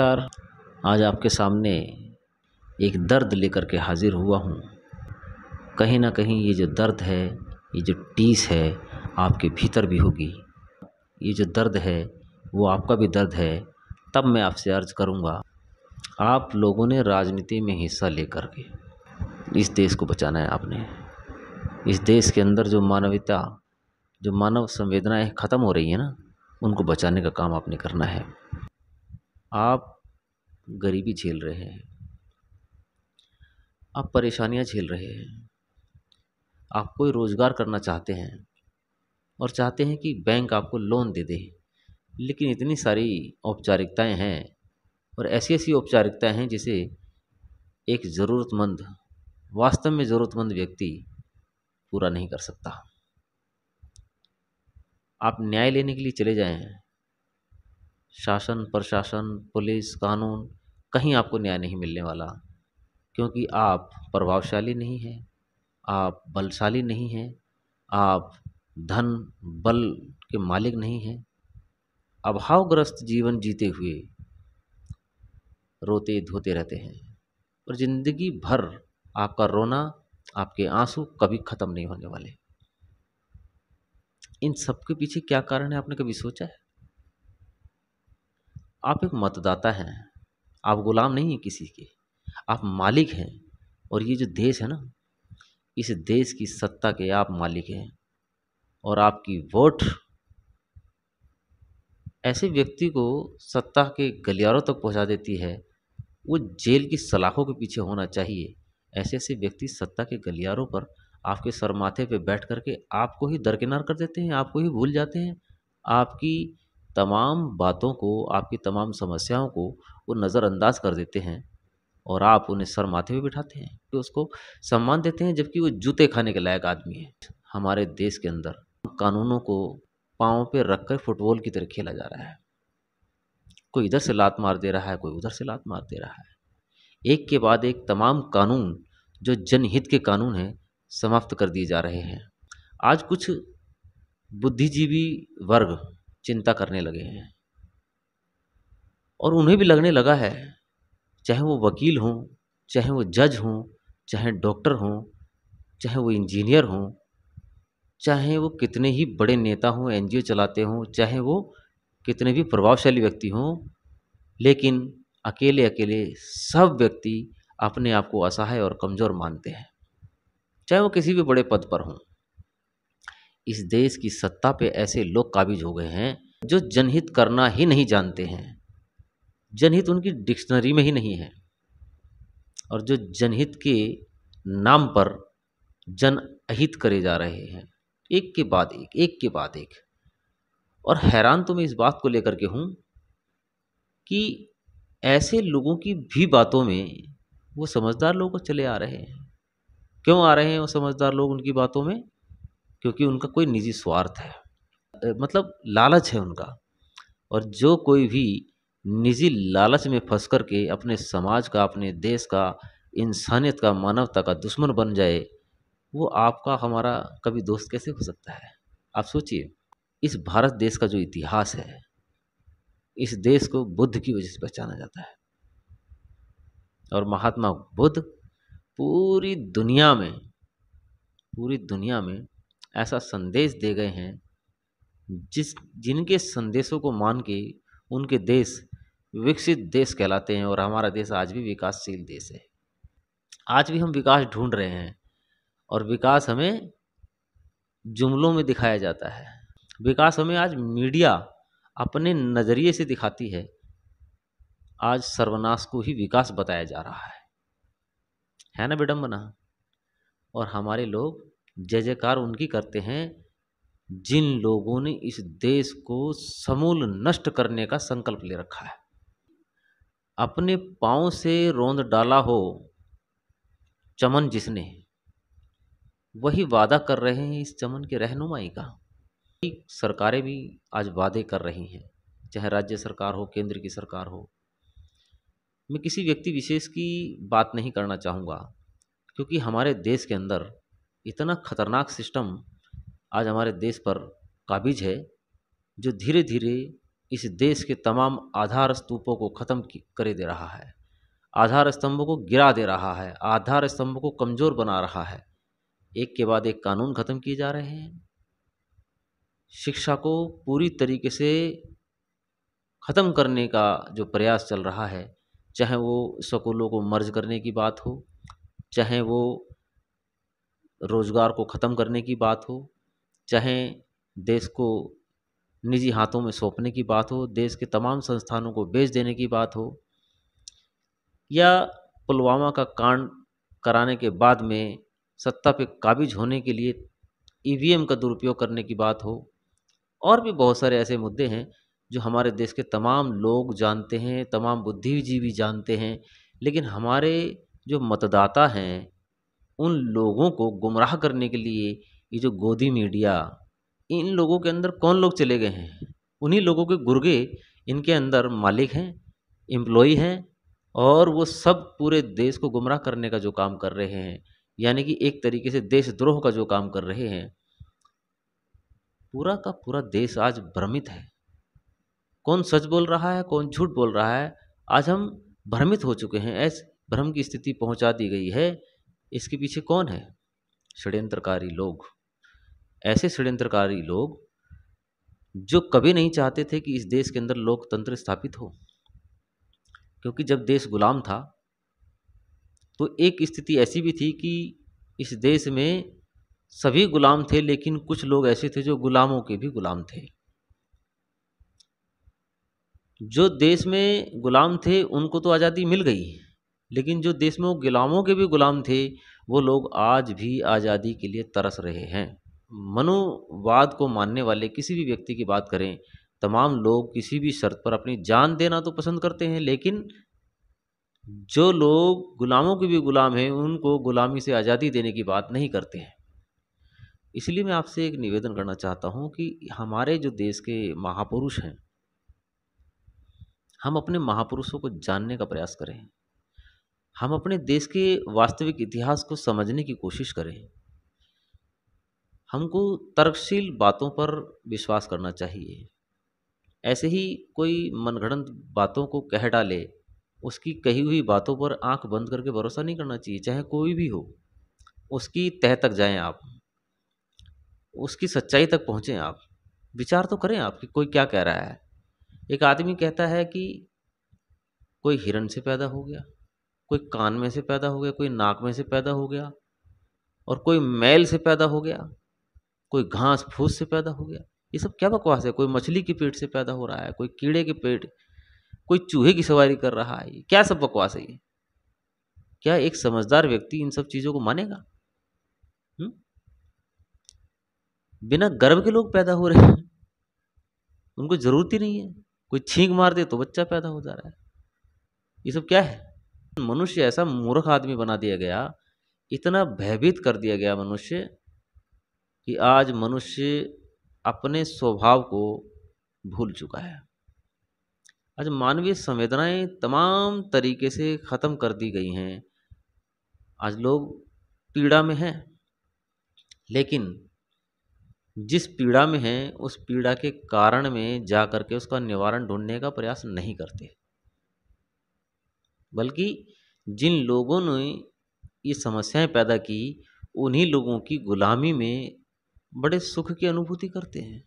नमस्कार आज आपके सामने एक दर्द लेकर के हाज़िर हुआ हूँ कहीं ना कहीं ये जो दर्द है ये जो टीस है आपके भीतर भी होगी ये जो दर्द है वो आपका भी दर्द है तब मैं आपसे अर्ज़ करूँगा आप लोगों ने राजनीति में हिस्सा लेकर के इस देश को बचाना है आपने इस देश के अंदर जो मानवता जो मानव संवेदनाएं ख़त्म हो रही है ना उनको बचाने का काम आपने करना है आप गरीबी झेल रहे हैं आप परेशानियां झेल रहे हैं आप कोई रोज़गार करना चाहते हैं और चाहते हैं कि बैंक आपको लोन दे दे लेकिन इतनी सारी औपचारिकताएं हैं और ऐसी ऐसी औपचारिकताएं हैं जिसे एक ज़रूरतमंद वास्तव में ज़रूरतमंद व्यक्ति पूरा नहीं कर सकता आप न्याय लेने के लिए चले जाएं शासन प्रशासन पुलिस कानून कहीं आपको न्याय नहीं मिलने वाला क्योंकि आप प्रभावशाली नहीं हैं आप बलशाली नहीं हैं आप धन बल के मालिक नहीं हैं अभावग्रस्त जीवन जीते हुए रोते धोते रहते हैं और ज़िंदगी भर आपका रोना आपके आंसू कभी ख़त्म नहीं होने वाले इन सब के पीछे क्या कारण है आपने कभी सोचा है आप एक मतदाता हैं आप ग़ुलाम नहीं हैं किसी के आप मालिक हैं और ये जो देश है ना इस देश की सत्ता के आप मालिक हैं और आपकी वोट ऐसे व्यक्ति को सत्ता के गलियारों तक पहुंचा देती है वो जेल की सलाखों के पीछे होना चाहिए ऐसे ऐसे व्यक्ति सत्ता के गलियारों पर आपके सरमाथे पे बैठ करके आपको ही दरकिनार कर देते हैं आपको ही भूल जाते हैं आपकी तमाम बातों को आपकी तमाम समस्याओं को वो नज़रअंदाज कर देते हैं और आप उन्हें माथे हुए बिठाते हैं कि उसको सम्मान देते हैं जबकि वो जूते खाने के लायक आदमी है हमारे देश के अंदर कानूनों को पाँव पे रख कर फुटबॉल की तरह खेला जा रहा है कोई इधर से लात मार दे रहा है कोई उधर से लात मार दे रहा है एक के बाद एक तमाम कानून जो जनहित के कानून हैं समाप्त कर दिए जा रहे हैं आज कुछ बुद्धिजीवी वर्ग चिंता करने लगे हैं और उन्हें भी लगने लगा है चाहे वो वकील हों चाहे वो जज हों चाहे डॉक्टर हों चाहे वो इंजीनियर हों चाहे वो कितने ही बड़े नेता हों एन चलाते हों चाहे वो कितने भी प्रभावशाली व्यक्ति हों लेकिन अकेले अकेले सब व्यक्ति अपने आप को असहाय और कमज़ोर मानते हैं चाहे वो किसी भी बड़े पद पर हों इस देश की सत्ता पे ऐसे लोग काबिज हो गए हैं जो जनहित करना ही नहीं जानते हैं जनहित उनकी डिक्शनरी में ही नहीं है और जो जनहित के नाम पर जन अहित करे जा रहे हैं एक के बाद एक एक के बाद एक और हैरान तो मैं इस बात को लेकर के हूँ कि ऐसे लोगों की भी बातों में वो समझदार लोग चले आ रहे हैं क्यों आ रहे हैं वो समझदार लोग उनकी बातों में क्योंकि उनका कोई निजी स्वार्थ है मतलब लालच है उनका और जो कोई भी निजी लालच में फंस कर के अपने समाज का अपने देश का इंसानियत का मानवता का दुश्मन बन जाए वो आपका हमारा कभी दोस्त कैसे हो सकता है आप सोचिए इस भारत देश का जो इतिहास है इस देश को बुद्ध की वजह से पहचाना जाता है और महात्मा बुद्ध पूरी दुनिया में पूरी दुनिया में ऐसा संदेश दे गए हैं जिस जिनके संदेशों को मान के उनके देश विकसित देश कहलाते हैं और हमारा देश आज भी विकासशील देश है आज भी हम विकास ढूंढ रहे हैं और विकास हमें जुमलों में दिखाया जाता है विकास हमें आज मीडिया अपने नज़रिए से दिखाती है आज सर्वनाश को ही विकास बताया जा रहा है है ना विडम्बना और हमारे लोग जय जयकार उनकी करते हैं जिन लोगों ने इस देश को समूल नष्ट करने का संकल्प ले रखा है अपने पाँव से रोंद डाला हो चमन जिसने वही वादा कर रहे हैं इस चमन के रहनुमाई का सरकारें भी आज वादे कर रही हैं चाहे राज्य सरकार हो केंद्र की सरकार हो मैं किसी व्यक्ति विशेष की बात नहीं करना चाहूँगा क्योंकि हमारे देश के अंदर इतना खतरनाक सिस्टम आज हमारे देश पर काबिज है जो धीरे धीरे इस देश के तमाम आधार स्तूपों को ख़त्म करे दे रहा है आधार स्तंभों को गिरा दे रहा है आधार स्तंभों को कमज़ोर बना रहा है एक के बाद एक कानून ख़त्म किए जा रहे हैं शिक्षा को पूरी तरीके से ख़त्म करने का जो प्रयास चल रहा है चाहे वो स्कूलों को मर्ज करने की बात हो चाहे वो रोज़गार को ख़त्म करने की बात हो चाहे देश को निजी हाथों में सौंपने की बात हो देश के तमाम संस्थानों को बेच देने की बात हो या पुलवामा का कांड कराने के बाद में सत्ता पे काबिज होने के लिए ई का दुरुपयोग करने की बात हो और भी बहुत सारे ऐसे मुद्दे हैं जो हमारे देश के तमाम लोग जानते हैं तमाम बुद्धिजीवी जानते हैं लेकिन हमारे जो मतदाता हैं उन लोगों को गुमराह करने के लिए ये जो गोदी मीडिया इन लोगों के अंदर कौन लोग चले गए हैं उन्हीं लोगों के गुर्गे इनके अंदर मालिक हैं एम्प्लॉई हैं और वो सब पूरे देश को गुमराह करने का जो काम कर रहे हैं यानी कि एक तरीके से देशद्रोह का जो काम कर रहे हैं पूरा का पूरा देश आज भ्रमित है कौन सच बोल रहा है कौन झूठ बोल रहा है आज हम भ्रमित हो चुके हैं ऐसे भ्रम की स्थिति पहुंचा दी गई है इसके पीछे कौन है षड्यंत्रकारी लोग ऐसे षड्यंत्रकारी लोग जो कभी नहीं चाहते थे कि इस देश के अंदर लोकतंत्र स्थापित हो क्योंकि जब देश गुलाम था तो एक स्थिति ऐसी भी थी कि इस देश में सभी गुलाम थे लेकिन कुछ लोग ऐसे थे जो गुलामों के भी गुलाम थे जो देश में गुलाम थे उनको तो आज़ादी मिल गई लेकिन जो देश में वो गुलामों के भी गुलाम थे वो लोग आज भी आज़ादी के लिए तरस रहे हैं मनोवाद को मानने वाले किसी भी व्यक्ति की बात करें तमाम लोग किसी भी शर्त पर अपनी जान देना तो पसंद करते हैं लेकिन जो लोग गुलामों के भी गुलाम हैं उनको गुलामी से आज़ादी देने की बात नहीं करते हैं इसलिए मैं आपसे एक निवेदन करना चाहता हूं कि हमारे जो देश के महापुरुष हैं हम अपने महापुरुषों को जानने का प्रयास करें हम अपने देश के वास्तविक इतिहास को समझने की कोशिश करें हमको तर्कशील बातों पर विश्वास करना चाहिए ऐसे ही कोई मनगढ़ंत बातों को कह डाले उसकी कही हुई बातों पर आंख बंद करके भरोसा नहीं करना चाहिए चाहे कोई भी हो उसकी तह तक जाएं आप उसकी सच्चाई तक पहुँचें आप विचार तो करें आप कि कोई क्या कह रहा है एक आदमी कहता है कि कोई हिरण से पैदा हो गया कोई कान में से पैदा हो गया कोई नाक में से पैदा हो गया और कोई मैल से पैदा हो गया कोई घास फूस से पैदा हो गया ये सब क्या बकवास है कोई मछली के पेट से पैदा हो रहा है कोई कीड़े के पेट कोई चूहे की सवारी कर रहा है ये क्या सब बकवास है ये क्या एक समझदार व्यक्ति इन सब चीज़ों को मानेगा हुँ? हम्म? बिना गर्भ के लोग पैदा हो रहे हैं उनको ज़रूरत ही नहीं है कोई छींक मार दे तो बच्चा पैदा हो जा रहा है ये सब क्या है मनुष्य ऐसा मूर्ख आदमी बना दिया गया इतना भयभीत कर दिया गया मनुष्य कि आज मनुष्य अपने स्वभाव को भूल चुका है आज मानवीय संवेदनाएं तमाम तरीके से ख़त्म कर दी गई हैं आज लोग पीड़ा में हैं लेकिन जिस पीड़ा में हैं उस पीड़ा के कारण में जा करके के उसका निवारण ढूंढने का प्रयास नहीं करते बल्कि जिन लोगों ने ये समस्याएं पैदा की उन्हीं लोगों की गुलामी में बड़े सुख की अनुभूति करते हैं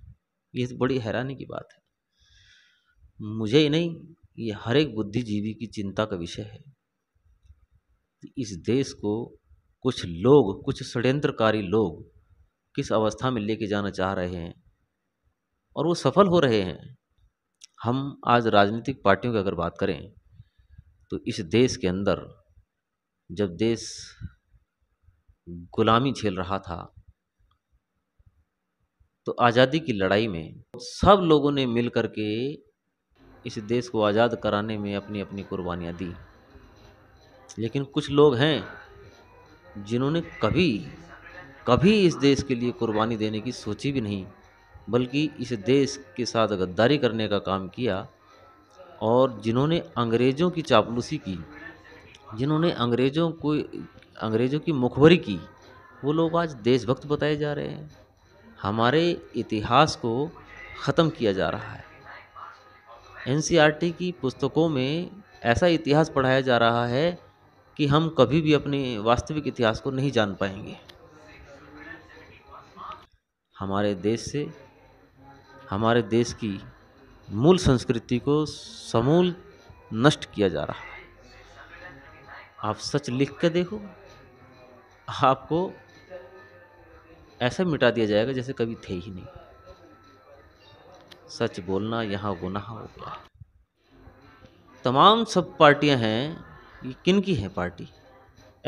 ये बड़ी हैरानी की बात है मुझे ही नहीं ये हर एक बुद्धिजीवी की चिंता का विषय है इस देश को कुछ लोग कुछ षड्यंत्रकारी लोग किस अवस्था में लेके जाना चाह रहे हैं और वो सफल हो रहे हैं हम आज राजनीतिक पार्टियों की अगर बात करें तो इस देश के अंदर जब देश गुलामी झेल रहा था तो आज़ादी की लड़ाई में सब लोगों ने मिल कर के इस देश को आज़ाद कराने में अपनी अपनी कुर्बानियाँ दी लेकिन कुछ लोग हैं जिन्होंने कभी कभी इस देश के लिए कुर्बानी देने की सोची भी नहीं बल्कि इस देश के साथ गद्दारी करने का काम किया और जिन्होंने अंग्रेज़ों की चापलूसी की जिन्होंने अंग्रेज़ों को अंग्रेज़ों की मुखबरी की वो लोग आज देशभक्त बताए जा रहे हैं हमारे इतिहास को ख़त्म किया जा रहा है एन की पुस्तकों में ऐसा इतिहास पढ़ाया जा रहा है कि हम कभी भी अपने वास्तविक इतिहास को नहीं जान पाएंगे हमारे देश से हमारे देश की मूल संस्कृति को समूल नष्ट किया जा रहा है आप सच लिख कर देखो आपको ऐसा मिटा दिया जाएगा जैसे कभी थे ही नहीं सच बोलना यहाँ गुनाह हाँ हो गया तमाम सब पार्टियां हैं ये किन की हैं पार्टी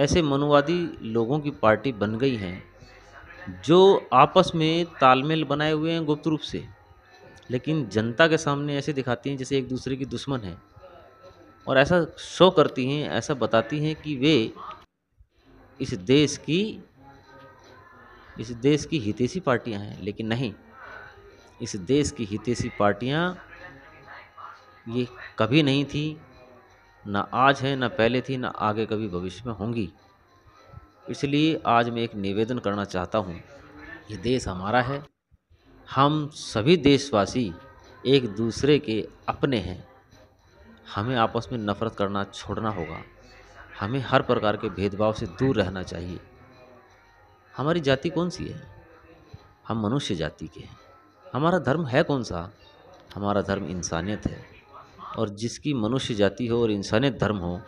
ऐसे मनुवादी लोगों की पार्टी बन गई हैं जो आपस में तालमेल बनाए हुए हैं गुप्त रूप से लेकिन जनता के सामने ऐसे दिखाती हैं जैसे एक दूसरे की दुश्मन है और ऐसा शो करती हैं ऐसा बताती हैं कि वे इस देश की इस देश की हितेशी पार्टियां हैं लेकिन नहीं इस देश की हितेशी पार्टियां ये कभी नहीं थी ना आज है ना पहले थी ना आगे कभी भविष्य में होंगी इसलिए आज मैं एक निवेदन करना चाहता हूँ ये देश हमारा है हम सभी देशवासी एक दूसरे के अपने हैं हमें आपस में नफ़रत करना छोड़ना होगा हमें हर प्रकार के भेदभाव से दूर रहना चाहिए हमारी जाति कौन सी है हम मनुष्य जाति के हैं हमारा धर्म है कौन सा हमारा धर्म इंसानियत है और जिसकी मनुष्य जाति हो और इंसानियत धर्म हो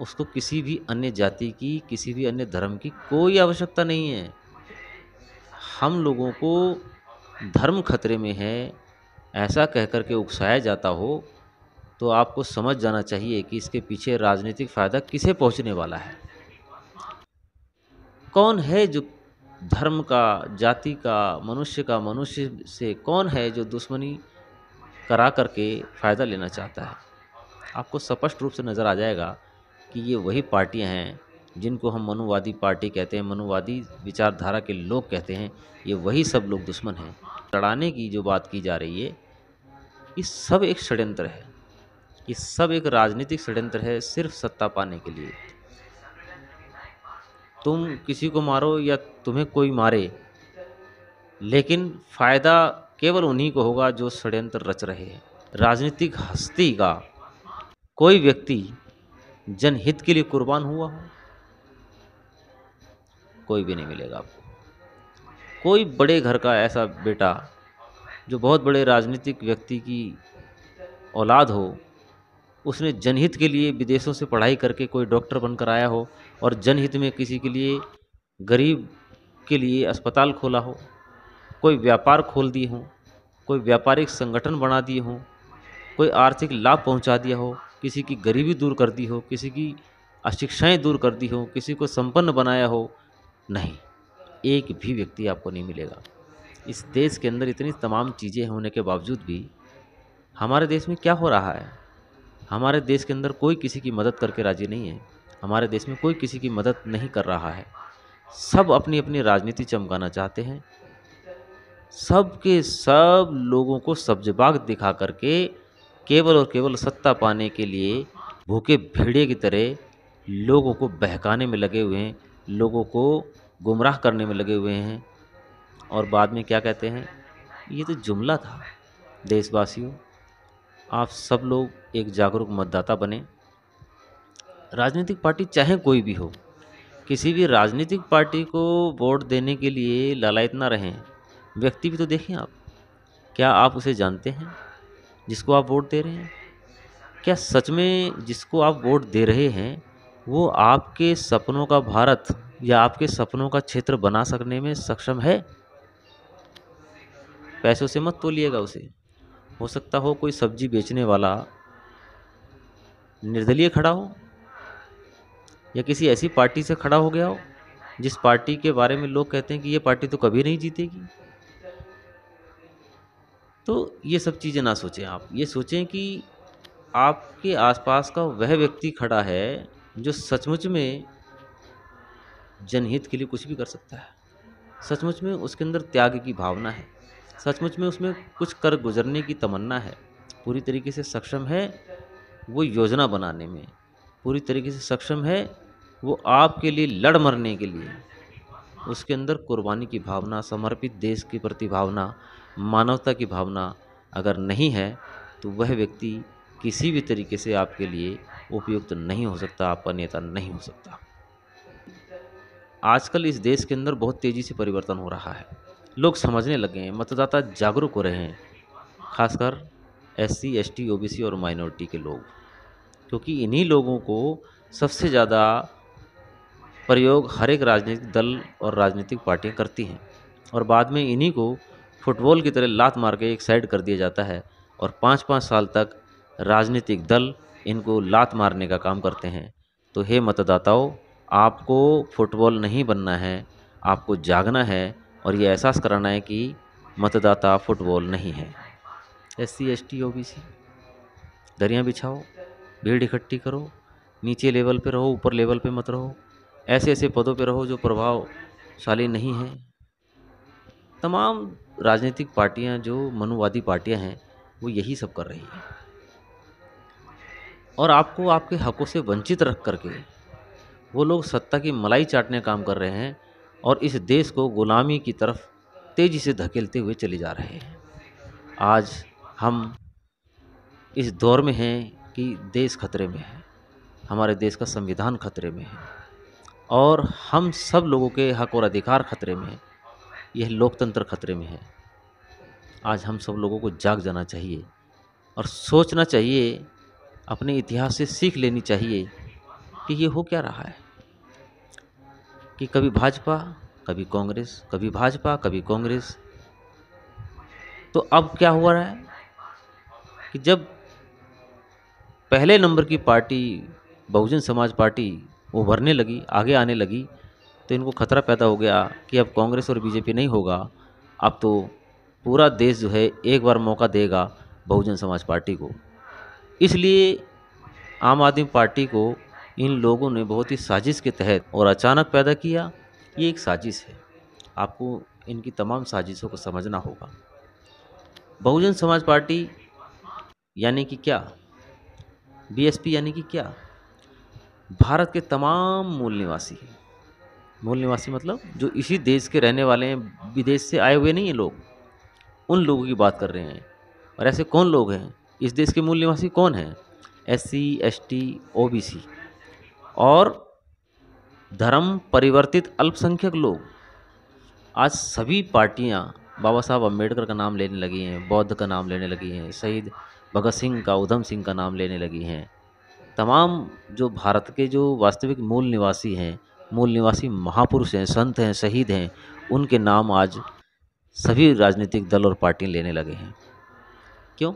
उसको किसी भी अन्य जाति की किसी भी अन्य धर्म की कोई आवश्यकता नहीं है हम लोगों को धर्म खतरे में है ऐसा कह कर के उकसाया जाता हो तो आपको समझ जाना चाहिए कि इसके पीछे राजनीतिक फ़ायदा किसे पहुंचने वाला है कौन है जो धर्म का जाति का मनुष्य का मनुष्य से कौन है जो दुश्मनी करा करके फ़ायदा लेना चाहता है आपको स्पष्ट रूप से नज़र आ जाएगा कि ये वही पार्टियां हैं जिनको हम मनुवादी पार्टी कहते हैं मनुवादी विचारधारा के लोग कहते हैं ये वही सब लोग दुश्मन हैं अकड़ाने की जो बात की जा रही है ये सब एक षड्यंत्र है ये सब एक राजनीतिक षड्यंत्र है सिर्फ सत्ता पाने के लिए तुम किसी को मारो या तुम्हें कोई मारे लेकिन फ़ायदा केवल उन्हीं को होगा जो षड्यंत्र रच रहे हैं राजनीतिक हस्ती का कोई व्यक्ति जनहित के लिए कुर्बान हुआ हो कोई भी नहीं मिलेगा आपको कोई बड़े घर का ऐसा बेटा जो बहुत बड़े राजनीतिक व्यक्ति की औलाद हो उसने जनहित के लिए विदेशों से पढ़ाई करके कोई डॉक्टर बनकर आया हो और जनहित में किसी के लिए गरीब के लिए अस्पताल खोला हो कोई व्यापार खोल दिए हों कोई व्यापारिक संगठन बना दिए हों कोई आर्थिक लाभ पहुंचा दिया हो किसी की गरीबी दूर कर दी हो किसी की अशिक्षाएँ दूर कर दी हो किसी को संपन्न बनाया हो नहीं एक भी व्यक्ति आपको नहीं मिलेगा इस देश के अंदर इतनी तमाम चीज़ें होने के बावजूद भी हमारे देश में क्या हो रहा है हमारे देश के अंदर कोई किसी की मदद करके राजी नहीं है हमारे देश में कोई किसी की मदद नहीं कर रहा है सब अपनी अपनी राजनीति चमकाना चाहते हैं सब के सब लोगों को सब्जबाग दिखा करके केवल और केवल सत्ता पाने के लिए भूखे भेड़े की तरह लोगों को बहकाने में लगे हुए हैं लोगों को गुमराह करने में लगे हुए हैं और बाद में क्या कहते हैं ये तो जुमला था देशवासियों आप सब लोग एक जागरूक मतदाता बने राजनीतिक पार्टी चाहे कोई भी हो किसी भी राजनीतिक पार्टी को वोट देने के लिए लालायत ना रहें व्यक्ति भी तो देखें आप क्या आप उसे जानते हैं जिसको आप वोट दे रहे हैं क्या सच में जिसको आप वोट दे रहे हैं वो आपके सपनों का भारत या आपके सपनों का क्षेत्र बना सकने में सक्षम है पैसों से मत तोलिएगा उसे हो सकता हो कोई सब्जी बेचने वाला निर्दलीय खड़ा हो या किसी ऐसी पार्टी से खड़ा हो गया हो जिस पार्टी के बारे में लोग कहते हैं कि ये पार्टी तो कभी नहीं जीतेगी तो ये सब चीज़ें ना सोचें आप ये सोचें कि आपके आसपास का वह व्यक्ति खड़ा है जो सचमुच में जनहित के लिए कुछ भी कर सकता है सचमुच में उसके अंदर त्याग की भावना है सचमुच में उसमें कुछ कर गुजरने की तमन्ना है पूरी तरीके से सक्षम है वो योजना बनाने में पूरी तरीके से सक्षम है वो आपके लिए लड़ मरने के लिए उसके अंदर कुर्बानी की भावना समर्पित देश के प्रति भावना मानवता की भावना अगर नहीं है तो वह व्यक्ति किसी भी तरीके से आपके लिए उपयुक्त नहीं हो सकता आपका नेता नहीं हो सकता आजकल इस देश के अंदर बहुत तेज़ी से परिवर्तन हो रहा है लोग समझने लगे हैं मतदाता जागरूक हो रहे हैं खासकर S C S T O B C और माइनॉरिटी के लोग क्योंकि इन्हीं लोगों को सबसे ज़्यादा प्रयोग हर एक राजनीतिक दल और राजनीतिक पार्टियाँ करती हैं और बाद में इन्हीं को फुटबॉल की तरह लात मार के एक साइड कर दिया जाता है और पाँच पाँच साल तक राजनीतिक दल इनको लात मारने का काम करते हैं तो हे मतदाताओं आपको फुटबॉल नहीं बनना है आपको जागना है और ये एहसास कराना है कि मतदाता फुटबॉल नहीं है S C S T O B C दरिया बिछाओ भीड़ इकट्ठी करो नीचे लेवल पे रहो ऊपर लेवल पे मत रहो ऐसे ऐसे पदों पे रहो जो प्रभावशाली नहीं हैं तमाम राजनीतिक पार्टियां जो मनुवादी पार्टियां हैं वो यही सब कर रही हैं और आपको आपके हकों से वंचित रख करके वो लोग सत्ता की मलाई चाटने काम कर रहे हैं और इस देश को गुलामी की तरफ तेज़ी से धकेलते हुए चले जा रहे हैं आज हम इस दौर में हैं कि देश खतरे में है हमारे देश का संविधान खतरे में है और हम सब लोगों के हक और अधिकार खतरे में हैं यह लोकतंत्र खतरे में है आज हम सब लोगों को जाग जाना चाहिए और सोचना चाहिए अपने इतिहास से सीख लेनी चाहिए कि ये हो क्या रहा है कि कभी भाजपा कभी कांग्रेस कभी भाजपा कभी कांग्रेस तो अब क्या हुआ रहा है कि जब पहले नंबर की पार्टी बहुजन समाज पार्टी उभरने लगी आगे आने लगी तो इनको खतरा पैदा हो गया कि अब कांग्रेस और बीजेपी नहीं होगा अब तो पूरा देश जो है एक बार मौका देगा बहुजन समाज पार्टी को इसलिए आम आदमी पार्टी को इन लोगों ने बहुत ही साजिश के तहत और अचानक पैदा किया ये एक साजिश है आपको इनकी तमाम साजिशों को समझना होगा बहुजन समाज पार्टी यानी कि क्या बीएसपी यानी कि क्या भारत के तमाम मूल निवासी हैं मूल निवासी मतलब जो इसी देश के रहने वाले हैं विदेश से आए हुए नहीं हैं लोग उन लोगों की बात कर रहे हैं और ऐसे कौन लोग हैं इस देश के मूल निवासी कौन हैं S C S T O B C और धर्म परिवर्तित अल्पसंख्यक लोग आज सभी पार्टियां बाबा साहब अम्बेडकर का नाम लेने लगी हैं बौद्ध का नाम लेने लगी हैं शहीद भगत सिंह का उधम सिंह का नाम लेने लगी हैं तमाम जो भारत के जो वास्तविक मूल निवासी हैं मूल निवासी महापुरुष हैं संत हैं शहीद हैं उनके नाम आज सभी राजनीतिक दल और पार्टियाँ लेने लगे हैं क्यों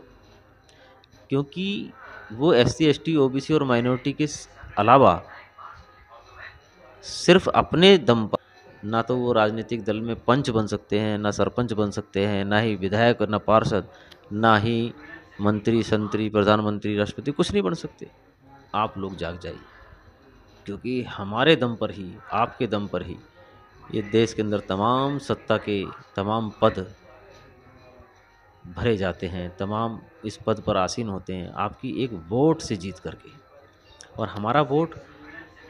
क्योंकि वो S C S T O B C और माइनॉरिटी के अलावा सिर्फ अपने दम पर ना तो वो राजनीतिक दल में पंच बन सकते हैं ना सरपंच बन सकते हैं ना ही विधायक ना पार्षद ना ही मंत्री संतरी प्रधानमंत्री राष्ट्रपति कुछ नहीं बन सकते आप लोग जाग जाइए क्योंकि हमारे दम पर ही आपके दम पर ही ये देश के अंदर तमाम सत्ता के तमाम पद भरे जाते हैं तमाम इस पद पर आसीन होते हैं आपकी एक वोट से जीत करके और हमारा वोट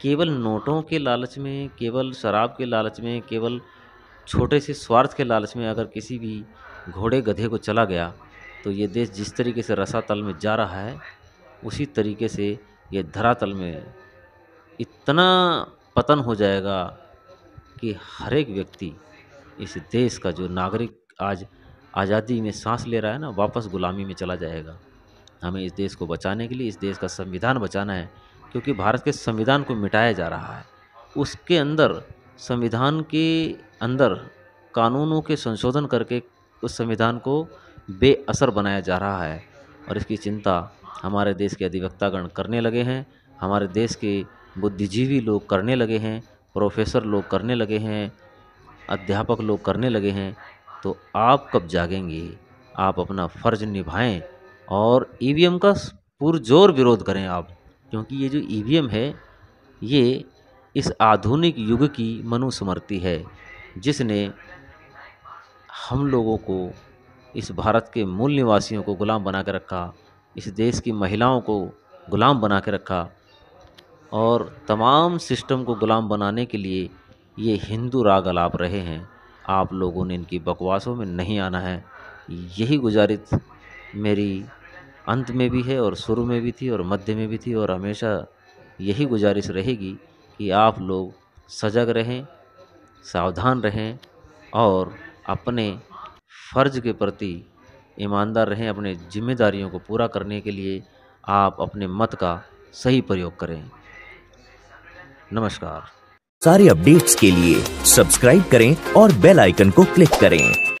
केवल नोटों के लालच में केवल शराब के लालच में केवल छोटे से स्वार्थ के लालच में अगर किसी भी घोड़े गधे को चला गया तो ये देश जिस तरीके से रसातल में जा रहा है उसी तरीके से ये धरातल में इतना पतन हो जाएगा कि हर एक व्यक्ति इस देश का जो नागरिक आज आज़ादी में सांस ले रहा है ना वापस गुलामी में चला जाएगा हमें इस देश को बचाने के लिए इस देश का संविधान बचाना है क्योंकि भारत के संविधान को मिटाया जा रहा है उसके अंदर संविधान के अंदर कानूनों के संशोधन करके उस संविधान को बेअसर बनाया जा रहा है और इसकी चिंता हमारे देश के अधिवक्तागण करने लगे हैं हमारे देश के बुद्धिजीवी लोग करने लगे हैं प्रोफेसर लोग करने लगे हैं अध्यापक लोग करने लगे हैं तो आप कब जागेंगे आप अपना फ़र्ज निभाएं और ईवीएम का पुरजोर विरोध करें आप क्योंकि ये जो ई है ये इस आधुनिक युग की मनुस्मृति है जिसने हम लोगों को इस भारत के मूल निवासियों को गुलाम बना के रखा इस देश की महिलाओं को गुलाम बना के रखा और तमाम सिस्टम को गुलाम बनाने के लिए ये हिंदू राग अलाप रहे हैं आप लोगों ने इनकी बकवासों में नहीं आना है यही गुजारिश मेरी अंत में भी है और शुरू में भी थी और मध्य में भी थी और हमेशा यही गुजारिश रहेगी कि आप लोग सजग रहें सावधान रहें और अपने फ़र्ज के प्रति ईमानदार रहें अपने जिम्मेदारियों को पूरा करने के लिए आप अपने मत का सही प्रयोग करें नमस्कार सारे अपडेट्स के लिए सब्सक्राइब करें और बेल आइकन को क्लिक करें